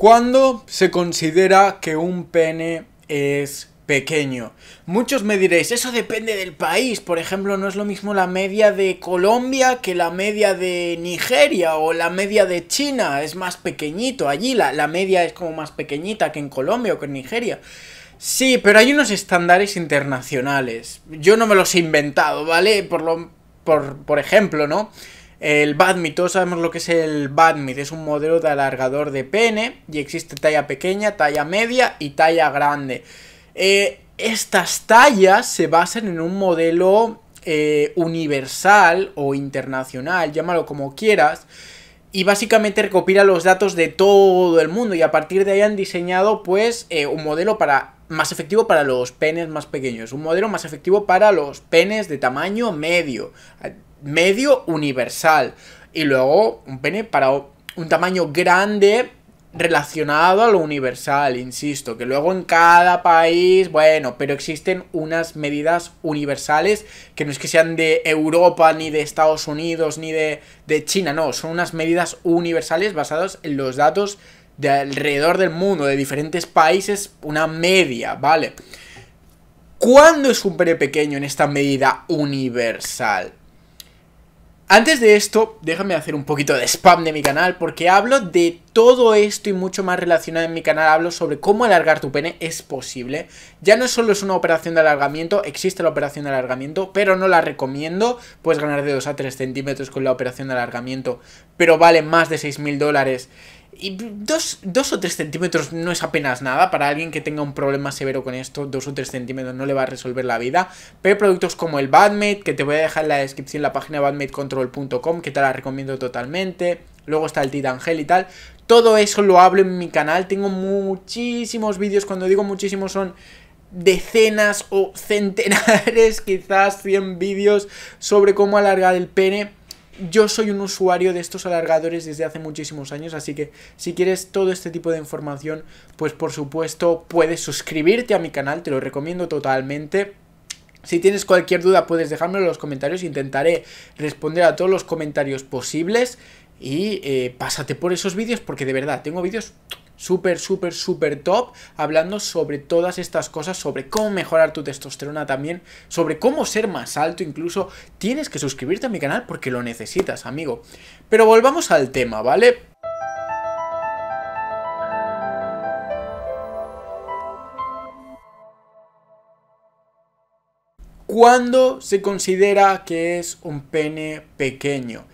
¿Cuándo se considera que un pene es pequeño? Muchos me diréis, eso depende del país. Por ejemplo, no es lo mismo la media de Colombia que la media de Nigeria o la media de China. Es más pequeñito allí. La, media es como más pequeñita que en Colombia o que en Nigeria. Sí, pero hay unos estándares internacionales. Yo no me los he inventado, ¿vale? Por, lo, por, por ejemplo, ¿no? El badmit, todos sabemos lo que es el badmit, es un modelo de alargador de pene y existe talla pequeña, talla media y talla grande. Eh, estas tallas se basan en un modelo eh, universal o internacional, llámalo como quieras, y básicamente recopila los datos de todo el mundo y a partir de ahí han diseñado pues eh, un modelo para más efectivo para los penes más pequeños, un modelo más efectivo para los penes de tamaño medio, medio universal. Y luego un pene para un tamaño grande relacionado a lo universal, insisto, que luego en cada país, bueno, pero existen unas medidas universales que no es que sean de Europa, ni de Estados Unidos, ni de, China, no, son unas medidas universales basadas en los datos de alrededor del mundo, de diferentes países, una media, ¿vale? ¿Cuándo es un pene pequeño en esta medida universal? Antes de esto, déjame hacer un poquito de spam de mi canal, porque hablo de todo esto y mucho más relacionado en mi canal. Hablo sobre cómo alargar tu pene, es posible. Ya no solo es una operación de alargamiento, existe la operación de alargamiento, pero no la recomiendo. Puedes ganar de 2 a 3 centímetros con la operación de alargamiento, pero vale más de 6.000 dólares. Y dos, o tres centímetros no es apenas nada. Para alguien que tenga un problema severo con esto, dos o tres centímetros no le va a resolver la vida. Pero productos como el Badmate, que te voy a dejar en la descripción la página badmatecontrol.com, que te la recomiendo totalmente. Luego está el Titan Gel y tal. Todo eso lo hablo en mi canal. Tengo muchísimos vídeos. Cuando digo muchísimos son decenas o centenares, quizás 100 vídeos sobre cómo alargar el pene yo soy un usuario de estos alargadores desde hace muchísimos años, así que si quieres todo este tipo de información, pues por supuesto puedes suscribirte a mi canal, te lo recomiendo totalmente. Si tienes cualquier duda puedes dejármelo en los comentarios, intentaré responder a todos los comentarios posibles y eh, pásate por esos vídeos porque de verdad tengo vídeos súper, súper, súper top, hablando sobre todas estas cosas, sobre cómo mejorar tu testosterona también, sobre cómo ser más alto incluso. Tienes que suscribirte a mi canal porque lo necesitas, amigo. Pero volvamos al tema, ¿vale? ¿Cuándo se considera que es un pene pequeño?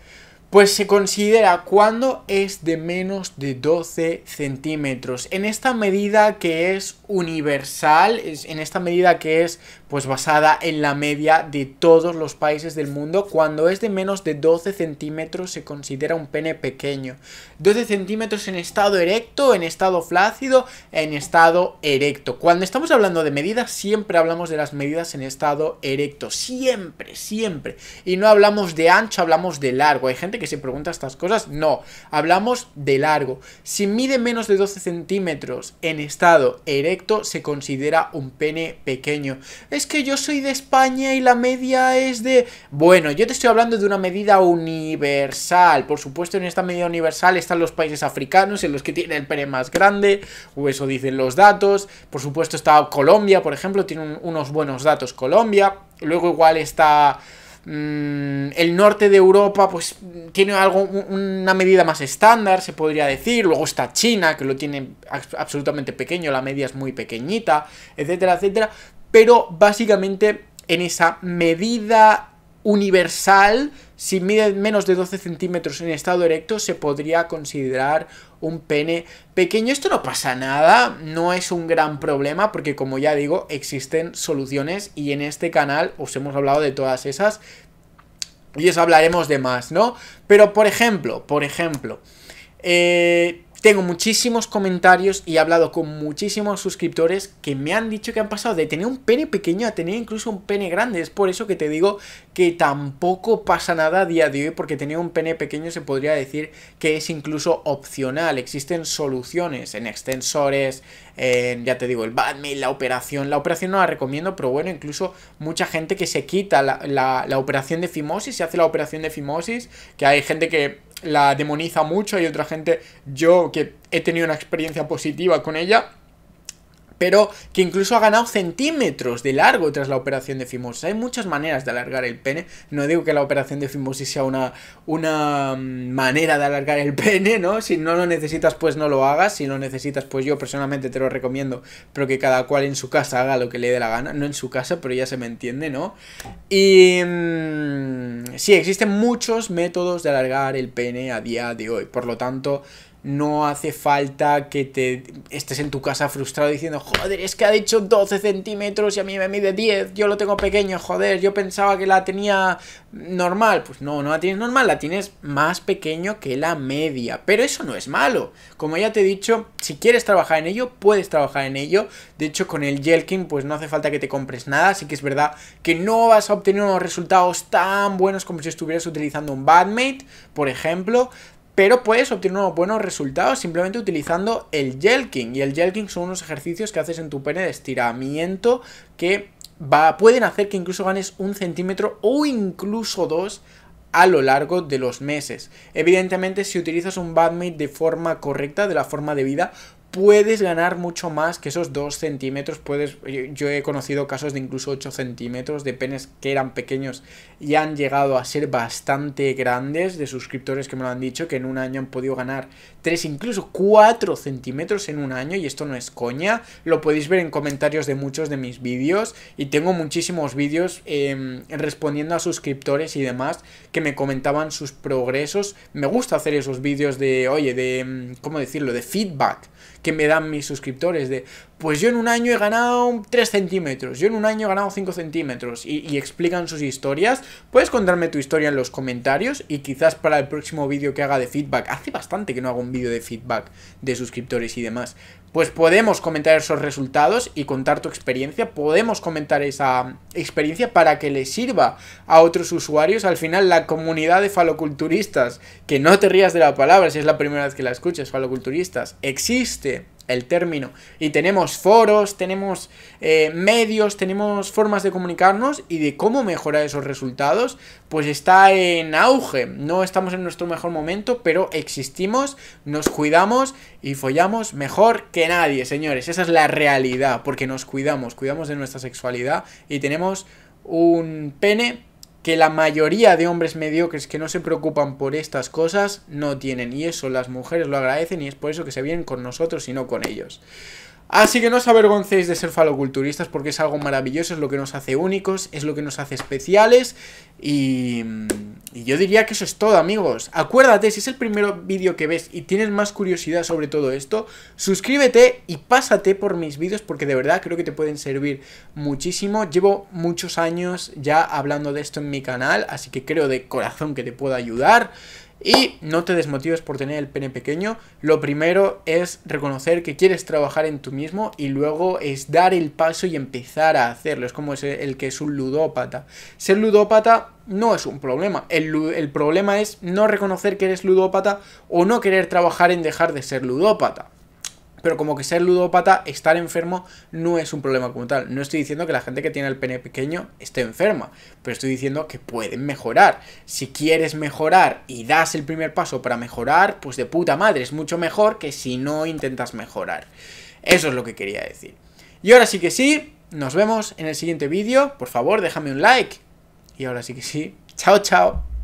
Pues se considera cuando es de menos de 12 centímetros. En esta medida que es universal, en esta medida que es pues basada en la media de todos los países del mundo, cuando es de menos de 12 centímetros se considera un pene pequeño. 12 centímetros en estado erecto, en estado flácido, en estado erecto. Cuando estamos hablando de medidas, siempre hablamos de las medidas en estado erecto. Siempre, siempre. Y no hablamos de ancho, hablamos de largo. Hay gente que se pregunta estas cosas. No, hablamos de largo. Si mide menos de 12 centímetros en estado erecto, se considera un pene pequeño. Es que yo soy de España y la media es de... Bueno, yo te estoy hablando de una medida universal. Por supuesto, en esta medida universal están los países africanos, en los que tiene el pene más grande, o eso dicen los datos. Por supuesto está Colombia, por ejemplo, tiene unos buenos datos Colombia. Luego igual está... Mm, el norte de Europa pues tiene algo, una medida más estándar, se podría decir. Luego está China, que lo tiene absolutamente pequeño, la media es muy pequeñita, etcétera, etcétera. Pero básicamente en esa medida universal, si mide menos de 12 centímetros en estado erecto, se podría considerar un pene pequeño. Esto no pasa nada, no es un gran problema, porque como ya digo, existen soluciones y en este canal os hemos hablado de todas esas y os hablaremos de más, ¿no? Pero por ejemplo, por ejemplo, eh, tengo muchísimos comentarios y he hablado con muchísimos suscriptores que me han dicho que han pasado de tener un pene pequeño a tener incluso un pene grande. Es por eso que te digo que tampoco pasa nada a día de hoy porque tener un pene pequeño se podría decir que es incluso opcional. Existen soluciones en extensores, en, ya te digo, el Batman, la operación. La operación no la recomiendo, pero bueno, incluso mucha gente que se quita la operación de fimosis, se hace la operación de fimosis, que hay gente que la demoniza mucho, hay otra gente, yo que he tenido una experiencia positiva con ella, pero que incluso ha ganado centímetros de largo tras la operación de fimosis. Hay muchas maneras de alargar el pene. No digo que la operación de fimosis sea una, una mm, manera de alargar el pene, ¿no? Si no lo necesitas, pues no lo hagas. Si lo necesitas, pues yo personalmente te lo recomiendo, pero que cada cual en su casa haga lo que le dé la gana. No en su casa, pero ya se me entiende, ¿no? Y... Mm, sí, existen muchos métodos de alargar el pene a día de hoy. Por lo tanto, no hace falta que te estés en tu casa frustrado diciendo, joder, es que ha dicho 12 centímetros y a mí me mide 10, yo lo tengo pequeño, joder, yo pensaba que la tenía normal. Pues no, no la tienes normal, la tienes más pequeño que la media. Pero eso no es malo. Como ya te he dicho, si quieres trabajar en ello, puedes trabajar en ello. De hecho, con el Jelkin, pues no hace falta que te compres nada, así que es verdad que no vas a obtener unos resultados tan buenos como si estuvieras utilizando un Badmate, por ejemplo, pero puedes obtener unos buenos resultados simplemente utilizando el jelking. Y el jelking son unos ejercicios que haces en tu pene de estiramiento que pueden hacer que incluso ganes un centímetro o incluso dos a lo largo de los meses. Evidentemente, si utilizas un badmate de forma correcta, de la forma debida, puedes ganar mucho más que esos 2 centímetros. Puedes, yo, he conocido casos de incluso 8 centímetros de penes que eran pequeños y han llegado a ser bastante grandes, de suscriptores que me lo han dicho, que en un año han podido ganar 3, incluso 4 centímetros en un año, y esto no es coña. Lo podéis ver en comentarios de muchos de mis vídeos, y tengo muchísimos vídeos em, respondiendo a suscriptores y demás que me comentaban sus progresos. Me gusta hacer esos vídeos de, oye, de, em, ¿cómo decirlo?, de feedback que me dan mis suscriptores de, pues yo en un año he ganado 3 centímetros, yo en un año he ganado 5 centímetros y, explican sus historias. Puedes contarme tu historia en los comentarios y quizás para el próximo vídeo que haga de feedback, hace bastante que no hago un vídeo de feedback de suscriptores y demás, pues podemos comentar esos resultados y contar tu experiencia, podemos comentar esa experiencia para que le sirva a otros usuarios. Al final la comunidad de faloculturistas, que no te rías de la palabra si es la primera vez que la escuchas, faloculturistas, existe el término. Y tenemos foros, tenemos eh, medios, tenemos formas de comunicarnos y de cómo mejorar esos resultados, pues está en auge. No estamos en nuestro mejor momento, pero existimos, nos cuidamos y follamos mejor que nadie, señores. Esa es la realidad, porque nos cuidamos, cuidamos de nuestra sexualidad y tenemos un pene que la mayoría de hombres mediocres que no se preocupan por estas cosas no tienen. Y eso las mujeres lo agradecen y es por eso que se vienen con nosotros y no con ellos. Así que no os avergoncéis de ser faloculturistas porque es algo maravilloso, es lo que nos hace únicos, es lo que nos hace especiales y, yo diría que eso es todo amigos. Acuérdate, si es el primer vídeo que ves y tienes más curiosidad sobre todo esto, suscríbete y pásate por mis vídeos porque de verdad creo que te pueden servir muchísimo. Llevo muchos años ya hablando de esto en mi canal, así que creo de corazón que te puedo ayudar. Y no te desmotives por tener el pene pequeño. Lo primero es reconocer que quieres trabajar en tú mismo y luego es dar el paso y empezar a hacerlo. Es como el que es un ludópata. Ser ludópata no es un problema. El, el problema es no reconocer que eres ludópata o no querer trabajar en dejar de ser ludópata pero como que ser ludópata, estar enfermo no es un problema como tal. No estoy diciendo que la gente que tiene el pene pequeño esté enferma, pero estoy diciendo que pueden mejorar. Si quieres mejorar y das el primer paso para mejorar, pues de puta madre, es mucho mejor que si no intentas mejorar. Eso es lo que quería decir. Y ahora sí que sí, nos vemos en el siguiente vídeo. Por favor, déjame un like. Y ahora sí que sí, chao chao.